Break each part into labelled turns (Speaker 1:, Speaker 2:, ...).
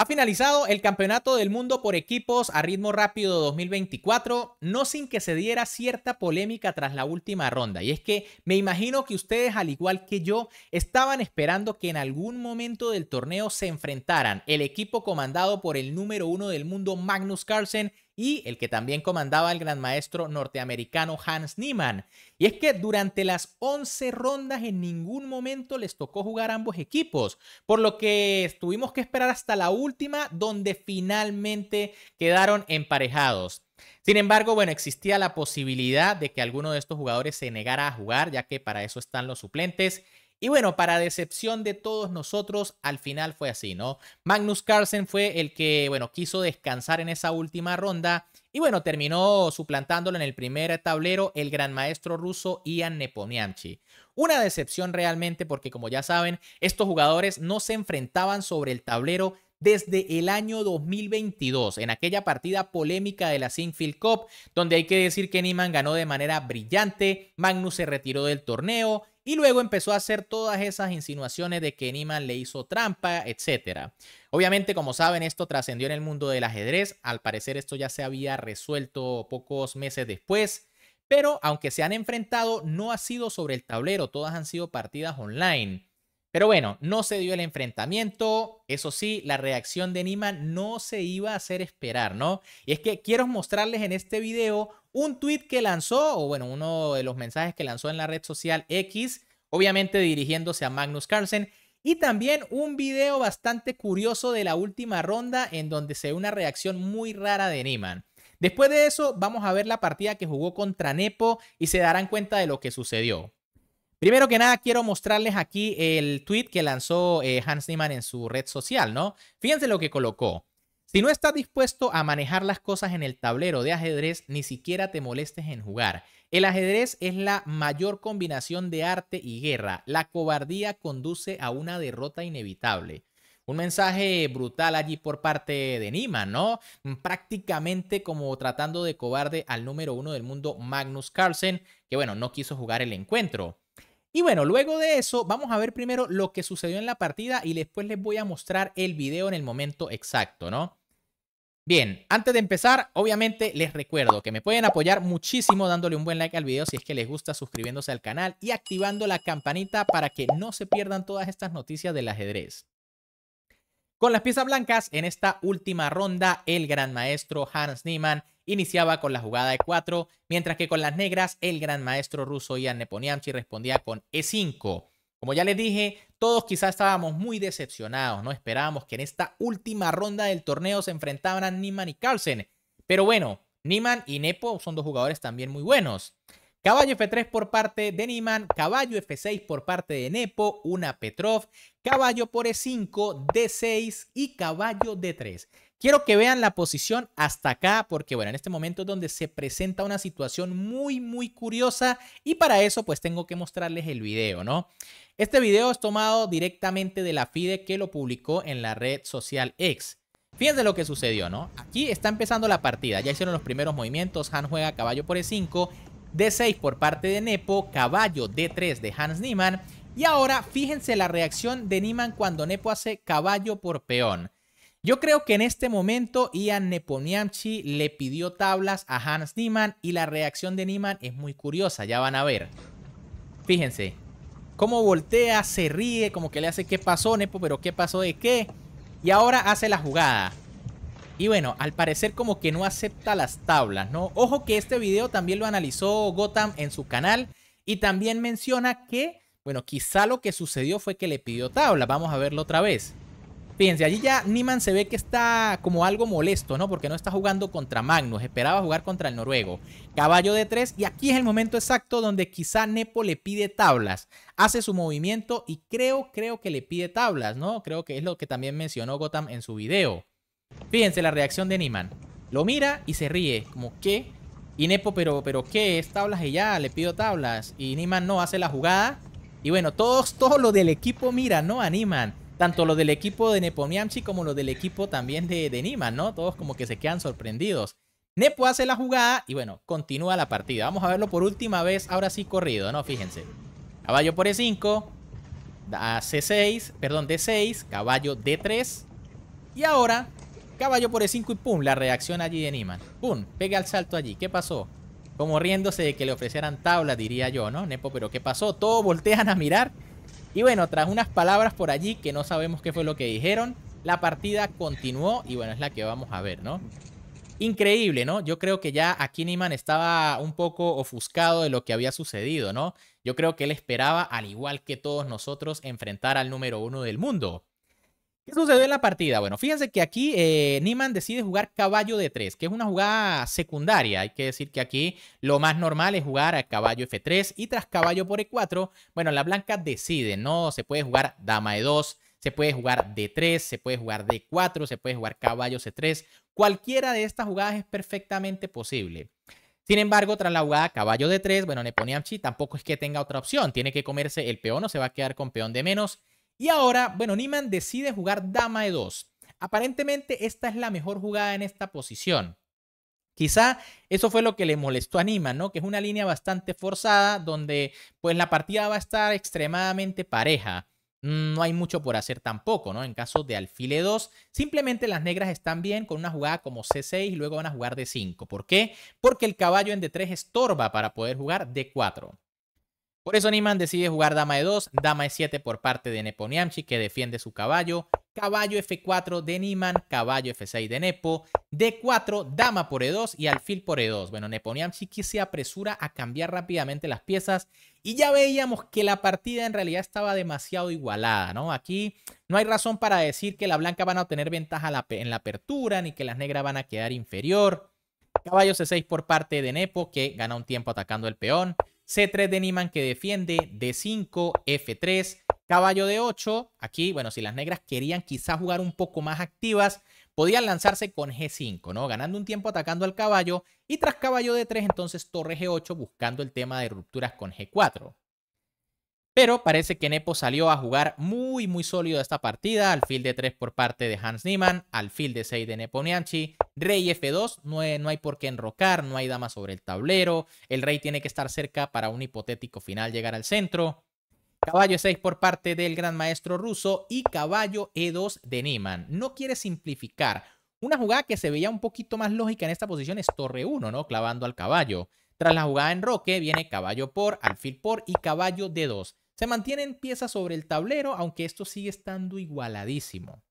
Speaker 1: Ha finalizado el Campeonato del Mundo por equipos a ritmo rápido 2024, no sin que se diera cierta polémica tras la última ronda. Y es que me imagino que ustedes, al igual que yo, estaban esperando que en algún momento del torneo se enfrentaran el equipo comandado por el número uno del mundo, Magnus Carlsen, y el que también comandaba el gran maestro norteamericano Hans Niemann. Y es que durante las 11 rondas en ningún momento les tocó jugar ambos equipos, por lo que tuvimos que esperar hasta la última donde finalmente quedaron emparejados. Sin embargo, bueno, existía la posibilidad de que alguno de estos jugadores se negara a jugar, ya que para eso están los suplentes. Y bueno, para decepción de todos nosotros, al final fue así, ¿no? Magnus Carlsen fue el que, bueno, quiso descansar en esa última ronda. Y bueno, terminó suplantándolo en el primer tablero el gran maestro ruso Ian Nepomniachtchi. Una decepción realmente porque como ya saben, estos jugadores no se enfrentaban sobre el tablero desde el año 2022, en aquella partida polémica de la Sinfield Cup, donde hay que decir que Niman ganó de manera brillante, Magnus se retiró del torneo y luego empezó a hacer todas esas insinuaciones de que Niman le hizo trampa, etc. Obviamente, como saben, esto trascendió en el mundo del ajedrez. Al parecer esto ya se había resuelto pocos meses después. Pero aunque se han enfrentado, no ha sido sobre el tablero, todas han sido partidas online. Pero bueno, no se dio el enfrentamiento. Eso sí, la reacción de Nima no se iba a hacer esperar, ¿no? Y es que quiero mostrarles en este video un tweet que lanzó, o bueno, uno de los mensajes que lanzó en la red social X, obviamente dirigiéndose a Magnus Carlsen. Y también un video bastante curioso de la última ronda en donde se ve una reacción muy rara de Niman. Después de eso, vamos a ver la partida que jugó contra Nepo y se darán cuenta de lo que sucedió. Primero que nada, quiero mostrarles aquí el tweet que lanzó eh, Hans Niemann en su red social, ¿no? Fíjense lo que colocó. Si no estás dispuesto a manejar las cosas en el tablero de ajedrez, ni siquiera te molestes en jugar. El ajedrez es la mayor combinación de arte y guerra. La cobardía conduce a una derrota inevitable. Un mensaje brutal allí por parte de Niemann, ¿no? Mm, prácticamente como tratando de cobarde al número uno del mundo, Magnus Carlsen, que bueno, no quiso jugar el encuentro. Y bueno, luego de eso, vamos a ver primero lo que sucedió en la partida y después les voy a mostrar el video en el momento exacto, ¿no? Bien, antes de empezar, obviamente les recuerdo que me pueden apoyar muchísimo dándole un buen like al video si es que les gusta, suscribiéndose al canal y activando la campanita para que no se pierdan todas estas noticias del ajedrez. Con las piezas blancas, en esta última ronda, el gran maestro Hans Niemann iniciaba con la jugada de 4, mientras que con las negras el gran maestro ruso Ian Neponiamchi respondía con E5. Como ya les dije, todos quizás estábamos muy decepcionados, no esperábamos que en esta última ronda del torneo se enfrentaran a y Carlsen. Pero bueno, Niemann y Nepo son dos jugadores también muy buenos. Caballo F3 por parte de Niman, caballo F6 por parte de Nepo, una Petrov, caballo por E5, D6 y caballo D3. Quiero que vean la posición hasta acá porque, bueno, en este momento es donde se presenta una situación muy, muy curiosa y para eso pues tengo que mostrarles el video, ¿no? Este video es tomado directamente de la FIDE que lo publicó en la red social X. Fíjense lo que sucedió, ¿no? Aquí está empezando la partida, ya hicieron los primeros movimientos, Han juega caballo por E5, D6 por parte de Nepo, caballo D3 de Hans Niemann y ahora fíjense la reacción de Niemann cuando Nepo hace caballo por peón. Yo creo que en este momento Ian Neponiamchi le pidió tablas a Hans Niemann y la reacción de Niemann es muy curiosa, ya van a ver. Fíjense, cómo voltea, se ríe, como que le hace qué pasó Nepo, pero qué pasó de qué. Y ahora hace la jugada. Y bueno, al parecer como que no acepta las tablas, ¿no? Ojo que este video también lo analizó Gotham en su canal y también menciona que, bueno, quizá lo que sucedió fue que le pidió tablas. Vamos a verlo otra vez. Fíjense, allí ya Niman se ve que está como algo molesto, ¿no? Porque no está jugando contra Magnus, esperaba jugar contra el noruego. Caballo de 3 y aquí es el momento exacto donde quizá Nepo le pide tablas. Hace su movimiento y creo, creo que le pide tablas, ¿no? Creo que es lo que también mencionó Gotham en su video. Fíjense la reacción de Niman. Lo mira y se ríe, como ¿qué? Y Nepo, pero, pero ¿qué? Es tablas y ya, le pido tablas. Y Niman no hace la jugada. Y bueno, todos, todos los del equipo mira, ¿no? Animan tanto los del equipo de Nepomiamchi como los del equipo también de, de ¿no? Todos como que se quedan sorprendidos. Nepo hace la jugada y bueno, continúa la partida. Vamos a verlo por última vez, ahora sí corrido, ¿no? Fíjense. Caballo por E5, C6, perdón, D6, caballo D3. Y ahora, caballo por E5 y pum, la reacción allí de Niman. Pum, pega el salto allí. ¿Qué pasó? Como riéndose de que le ofrecieran tabla, diría yo, ¿no? Nepo, pero ¿qué pasó? Todos voltean a mirar y bueno, tras unas palabras por allí que no sabemos qué fue lo que dijeron, la partida continuó y bueno, es la que vamos a ver, ¿no? Increíble, ¿no? Yo creo que ya aquí estaba un poco ofuscado de lo que había sucedido, ¿no? Yo creo que él esperaba, al igual que todos nosotros, enfrentar al número uno del mundo. ¿Qué sucedió en la partida? Bueno, fíjense que aquí eh, Niman decide jugar caballo de 3, que es una jugada secundaria. Hay que decir que aquí lo más normal es jugar a caballo F3 y tras caballo por E4, bueno, la blanca decide, ¿no? Se puede jugar dama E2, se puede jugar D3, se puede jugar D4, se puede jugar caballo C3. Cualquiera de estas jugadas es perfectamente posible. Sin embargo, tras la jugada caballo de 3, bueno, Neponiamchi tampoco es que tenga otra opción. Tiene que comerse el peón o se va a quedar con peón de menos. Y ahora, bueno, Niman decide jugar dama E2. Aparentemente esta es la mejor jugada en esta posición. Quizá eso fue lo que le molestó a Niman, ¿no? Que es una línea bastante forzada donde pues la partida va a estar extremadamente pareja. Mm, no hay mucho por hacer tampoco, ¿no? En caso de alfil E2, simplemente las negras están bien con una jugada como C6 y luego van a jugar D5. ¿Por qué? Porque el caballo en D3 estorba para poder jugar D4. Por eso Niman decide jugar dama e2, dama e7 por parte de Nepo que defiende su caballo, caballo f4 de Niman, caballo f6 de Nepo, d4, dama por e2 y alfil por e2. Bueno, Nepo Niamchi que se apresura a cambiar rápidamente las piezas y ya veíamos que la partida en realidad estaba demasiado igualada, ¿no? Aquí no hay razón para decir que la blanca van a obtener ventaja en la apertura ni que las negras van a quedar inferior. Caballo c6 por parte de Nepo que gana un tiempo atacando el peón. C3 de Niman que defiende, D5, F3, caballo de 8. Aquí, bueno, si las negras querían quizás jugar un poco más activas, podían lanzarse con G5, ¿no? Ganando un tiempo atacando al caballo y tras caballo de 3, entonces torre G8 buscando el tema de rupturas con G4. Pero parece que Nepo salió a jugar muy muy sólido esta partida. Alfil de 3 por parte de Hans Niemann, alfil de 6 de Nianchi. rey F2, no, hay por qué enrocar, no hay dama sobre el tablero, el rey tiene que estar cerca para un hipotético final llegar al centro. Caballo E6 por parte del gran maestro ruso y caballo E2 de Niemann. No quiere simplificar. Una jugada que se veía un poquito más lógica en esta posición es torre 1, ¿no? Clavando al caballo. Tras la jugada en roque viene caballo por, alfil por y caballo de 2 se mantienen piezas sobre el tablero, aunque esto sigue estando igualadísimo.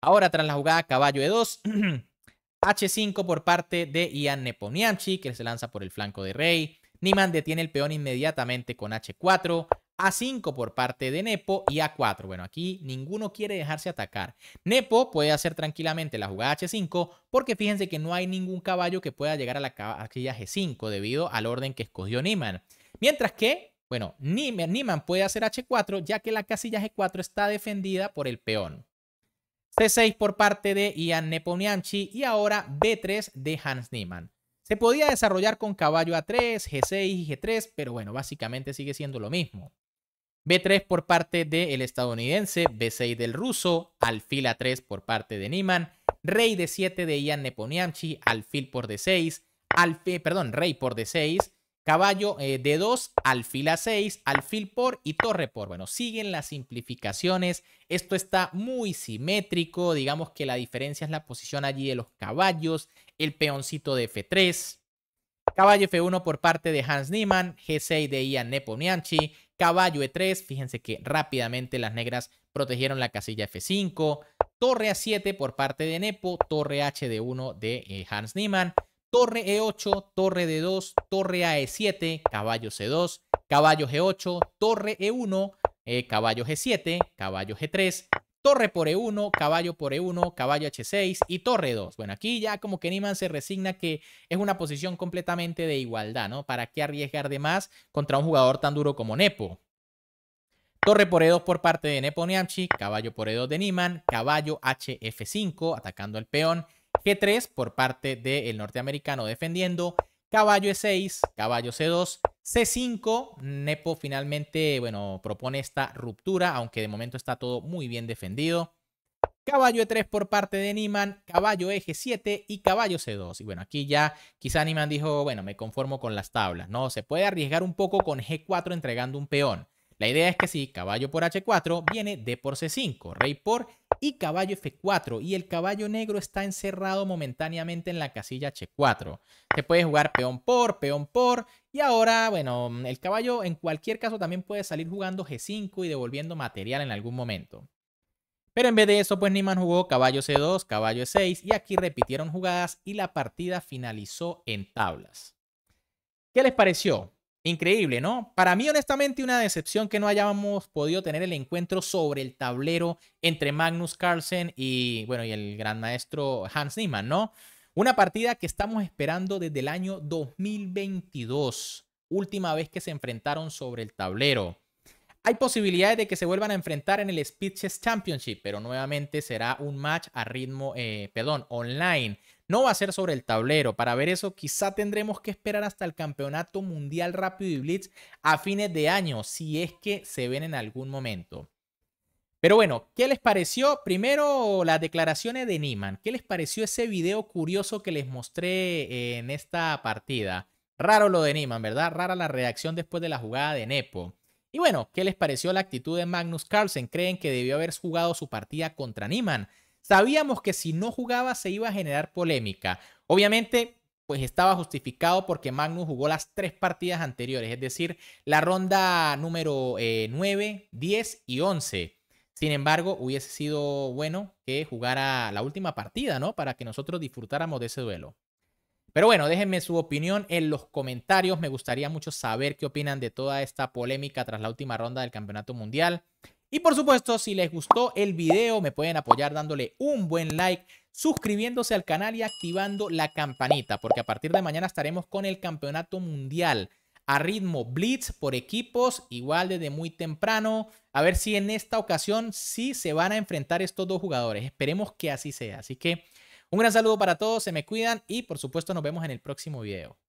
Speaker 1: Ahora, tras la jugada caballo e 2, H5 por parte de Ian Neponianchi, que se lanza por el flanco de Rey. Niman detiene el peón inmediatamente con H4. A5 por parte de Nepo y A4. Bueno, aquí ninguno quiere dejarse atacar. Nepo puede hacer tranquilamente la jugada H5 porque fíjense que no hay ningún caballo que pueda llegar a la casilla G5 debido al orden que escogió Niman. Mientras que bueno, Niemann puede hacer H4 ya que la casilla G4 está defendida por el peón. C6 por parte de Ian Nepomniachtchi y ahora B3 de Hans Niemann. Se podía desarrollar con caballo A3, G6 y G3, pero bueno, básicamente sigue siendo lo mismo. B3 por parte del estadounidense, B6 del ruso, alfil A3 por parte de Niemann, rey D7 de Ian Neponiamchi, alfil por D6, alfil, perdón, rey por D6, Caballo eh, d 2, alfil a 6, alfil por y torre por. Bueno, siguen las simplificaciones. Esto está muy simétrico. Digamos que la diferencia es la posición allí de los caballos. El peoncito de F3. Caballo F1 por parte de Hans Niemann. G6 de Ian Nianchi, Caballo E3. Fíjense que rápidamente las negras protegieron la casilla F5. Torre A7 por parte de Nepo. Torre H de 1 de eh, Hans Niemann torre E8, torre D2, torre a 7 e caballo C2, caballo G8, torre E1, eh, caballo G7, caballo G3, torre por E1, caballo por E1, caballo H6 y torre 2. Bueno, aquí ya como que Niman se resigna que es una posición completamente de igualdad, ¿no? ¿Para qué arriesgar de más contra un jugador tan duro como Nepo? Torre por E2 por parte de Nepo Niamchi, caballo por E2 de Niman, caballo HF5 atacando al peón, G3 por parte del norteamericano defendiendo, caballo E6, caballo C2, C5, Nepo finalmente, bueno, propone esta ruptura, aunque de momento está todo muy bien defendido. Caballo E3 por parte de Niman, caballo eg 7 y caballo C2. Y bueno, aquí ya quizá Niman dijo, bueno, me conformo con las tablas, ¿no? Se puede arriesgar un poco con G4 entregando un peón. La idea es que si caballo por H4 viene D por C5, rey por y caballo F4 y el caballo negro está encerrado momentáneamente en la casilla H4. Se puede jugar peón por, peón por y ahora, bueno, el caballo en cualquier caso también puede salir jugando G5 y devolviendo material en algún momento. Pero en vez de eso, pues Niman jugó caballo C2, caballo E6 y aquí repitieron jugadas y la partida finalizó en tablas. ¿Qué les pareció? Increíble, ¿no? Para mí, honestamente, una decepción que no hayamos podido tener el encuentro sobre el tablero entre Magnus Carlsen y, bueno, y el gran maestro Hans Niemann, ¿no? Una partida que estamos esperando desde el año 2022, última vez que se enfrentaron sobre el tablero. Hay posibilidades de que se vuelvan a enfrentar en el Speed Chess Championship, pero nuevamente será un match a ritmo, eh, perdón, online no va a ser sobre el tablero. Para ver eso, quizá tendremos que esperar hasta el Campeonato Mundial Rápido y Blitz a fines de año, si es que se ven en algún momento. Pero bueno, ¿qué les pareció? Primero las declaraciones de Niman. ¿Qué les pareció ese video curioso que les mostré en esta partida? Raro lo de Niman, ¿verdad? Rara la reacción después de la jugada de Nepo. Y bueno, ¿qué les pareció la actitud de Magnus Carlsen? ¿Creen que debió haber jugado su partida contra Niman? Sabíamos que si no jugaba se iba a generar polémica. Obviamente, pues estaba justificado porque Magnus jugó las tres partidas anteriores, es decir, la ronda número 9, eh, 10 y 11. Sin embargo, hubiese sido bueno que jugara la última partida, ¿no? Para que nosotros disfrutáramos de ese duelo. Pero bueno, déjenme su opinión en los comentarios. Me gustaría mucho saber qué opinan de toda esta polémica tras la última ronda del Campeonato Mundial. Y por supuesto, si les gustó el video, me pueden apoyar dándole un buen like, suscribiéndose al canal y activando la campanita, porque a partir de mañana estaremos con el Campeonato Mundial a ritmo blitz por equipos, igual desde muy temprano. A ver si en esta ocasión sí se van a enfrentar estos dos jugadores. Esperemos que así sea. Así que un gran saludo para todos, se me cuidan y por supuesto nos vemos en el próximo video.